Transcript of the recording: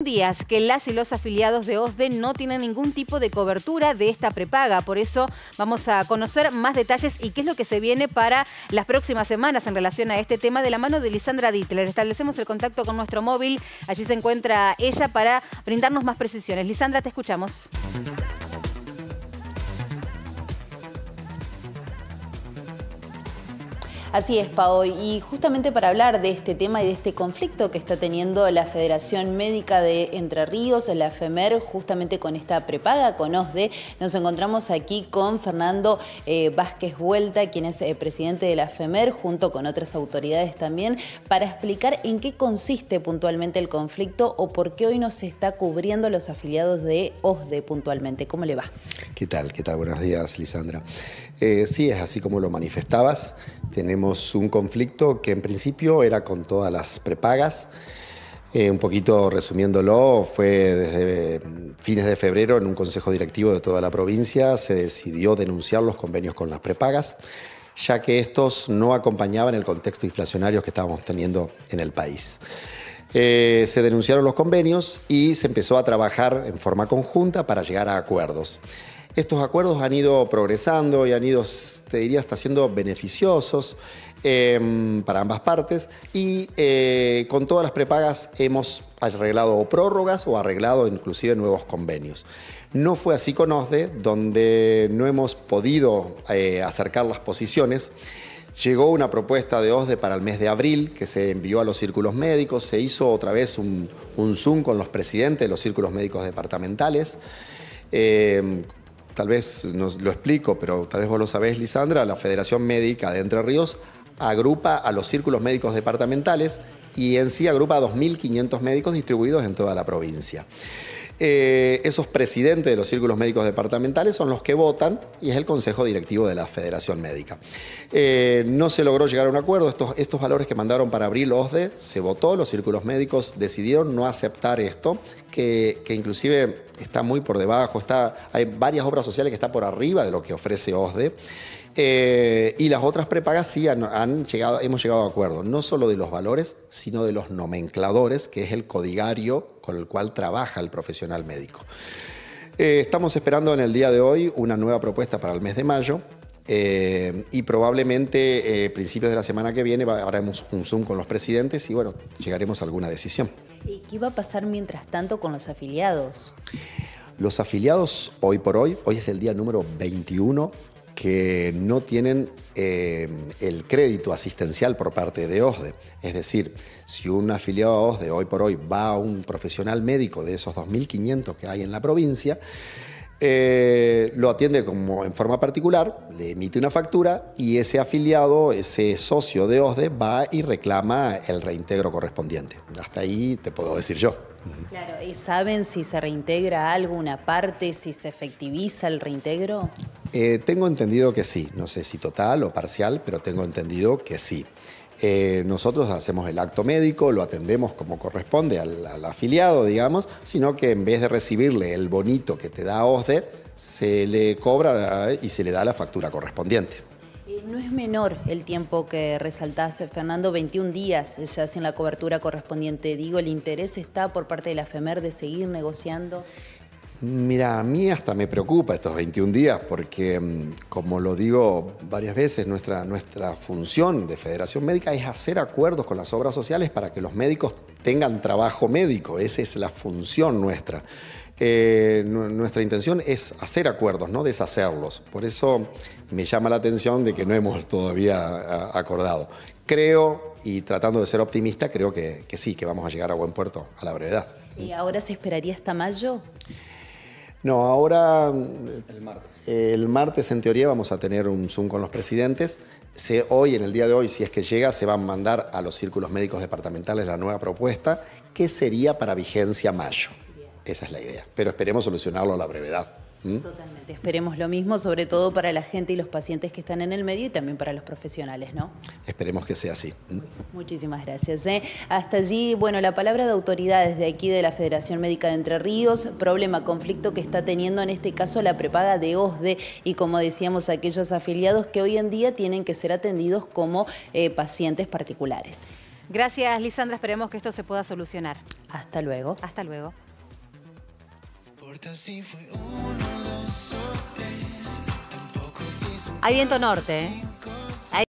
días que las y los afiliados de OSDE no tienen ningún tipo de cobertura de esta prepaga. Por eso vamos a conocer más detalles y qué es lo que se viene para las próximas semanas en relación a este tema de la mano de Lisandra Dittler. Establecemos el contacto con nuestro móvil. Allí se encuentra ella para brindarnos más precisiones. Lisandra, te escuchamos. Así es, Pao, Y justamente para hablar de este tema y de este conflicto que está teniendo la Federación Médica de Entre Ríos, la FEMER, justamente con esta prepaga, con OSDE, nos encontramos aquí con Fernando eh, Vázquez Vuelta, quien es eh, presidente de la FEMER, junto con otras autoridades también, para explicar en qué consiste puntualmente el conflicto o por qué hoy no se está cubriendo los afiliados de OSDE puntualmente. ¿Cómo le va? ¿Qué tal? ¿Qué tal? Buenos días, Lisandra. Eh, sí, es así como lo manifestabas. Tenemos un conflicto que en principio era con todas las prepagas. Eh, un poquito resumiéndolo, fue desde mm, fines de febrero en un consejo directivo de toda la provincia se decidió denunciar los convenios con las prepagas, ya que estos no acompañaban el contexto inflacionario que estábamos teniendo en el país. Eh, se denunciaron los convenios y se empezó a trabajar en forma conjunta para llegar a acuerdos. Estos acuerdos han ido progresando y han ido, te diría, hasta siendo beneficiosos em, para ambas partes. Y eh, con todas las prepagas hemos arreglado prórrogas o arreglado inclusive nuevos convenios. No fue así con OSDE, donde no hemos podido eh, acercar las posiciones. Llegó una propuesta de OSDE para el mes de abril que se envió a los círculos médicos, se hizo otra vez un, Zoom con los presidentes de los círculos médicos departamentales, em, tal vez nos lo explico, pero tal vez vos lo sabés, Lisandra, la Federación Médica de Entre Ríos agrupa a los círculos médicos departamentales y en sí agrupa a 2.500 médicos distribuidos en toda la provincia. Eh, esos presidentes de los círculos médicos departamentales son los que votan y es el Consejo Directivo de la Federación Médica. Eh, no se logró llegar a un acuerdo, estos, estos valores que mandaron para los OSDE se votó, los círculos médicos decidieron no aceptar esto, que, inclusive está muy por debajo, está, hay varias obras sociales que están por arriba de lo que ofrece OSDE. Eh, y las otras prepagas sí llegado, hemos llegado a acuerdo, no solo de los valores, sino de los nomencladores, que es el codigario con el cual trabaja el profesional médico. Eh, estamos esperando en el día de hoy una nueva propuesta para el mes de mayo. Eh, y probablemente eh, principios de la semana que viene haremos un Zoom con los presidentes y bueno, llegaremos a alguna decisión. ¿Y qué va a pasar mientras tanto con los afiliados? Los afiliados hoy por hoy, hoy es el día número 21 que no tienen eh, el crédito asistencial por parte de OSDE. Es decir, si un afiliado de OSDE hoy por hoy va a un profesional médico de esos 2.500 que hay en la provincia, eh, lo atiende como en forma particular, le emite una factura y ese afiliado, ese socio de OSDE va y reclama el reintegro correspondiente. Hasta ahí te puedo decir yo. Claro, ¿y saben si se reintegra alguna parte, si se efectiviza el reintegro? Eh, tengo entendido que sí, no sé si total o parcial, pero tengo entendido que sí. Eh, nosotros hacemos el acto médico, lo atendemos como corresponde al, al, afiliado, digamos, sino que en vez de recibirle el bonito que te da OSDE, se le cobra y se le da la factura correspondiente no es menor el tiempo que resaltaste, Fernando, 21 días ya hacen la cobertura correspondiente. Digo, ¿el interés está por parte de la FEMER de seguir negociando? Mira, a mí hasta me preocupa estos 21 días porque, mm, como lo digo varias veces, nuestra, nuestra función de Federación Médica es hacer acuerdos con las obras sociales para que los médicos tengan trabajo médico. Esa es la función nuestra. Eh, nuestra intención es hacer acuerdos, no deshacerlos. Por eso me llama la atención de que no hemos todavía acordado. Creo, y tratando de ser optimista, creo que, que sí, que vamos a llegar a buen puerto a la brevedad. ¿Y ahora se esperaría hasta mayo? No, ahora... El martes. en teoría vamos a tener un Zoom con los presidentes. hoy, en el día de hoy, si es que llega, se van a mandar a los círculos médicos departamentales la nueva propuesta, que sería para vigencia mayo. Esa es la idea. Pero esperemos solucionarlo a la brevedad. ¿Mm? Totalmente, esperemos lo mismo, sobre todo para la gente y los pacientes que están en el medio y también para los profesionales, ¿no? Esperemos que sea así. ¿Mm? Muchísimas gracias. ¿eh? Hasta allí, bueno, la palabra de autoridades de aquí de la Federación Médica de Entre Ríos, problema, conflicto que está teniendo en este caso la prepaga de OSDE y como decíamos, aquellos afiliados que hoy en día tienen que ser atendidos como eh, pacientes particulares. Gracias, Lisandra. Esperemos que esto se pueda solucionar. Hasta luego. Hasta luego importa si fue uno, dos o tres. Hay viento norte, ¿eh?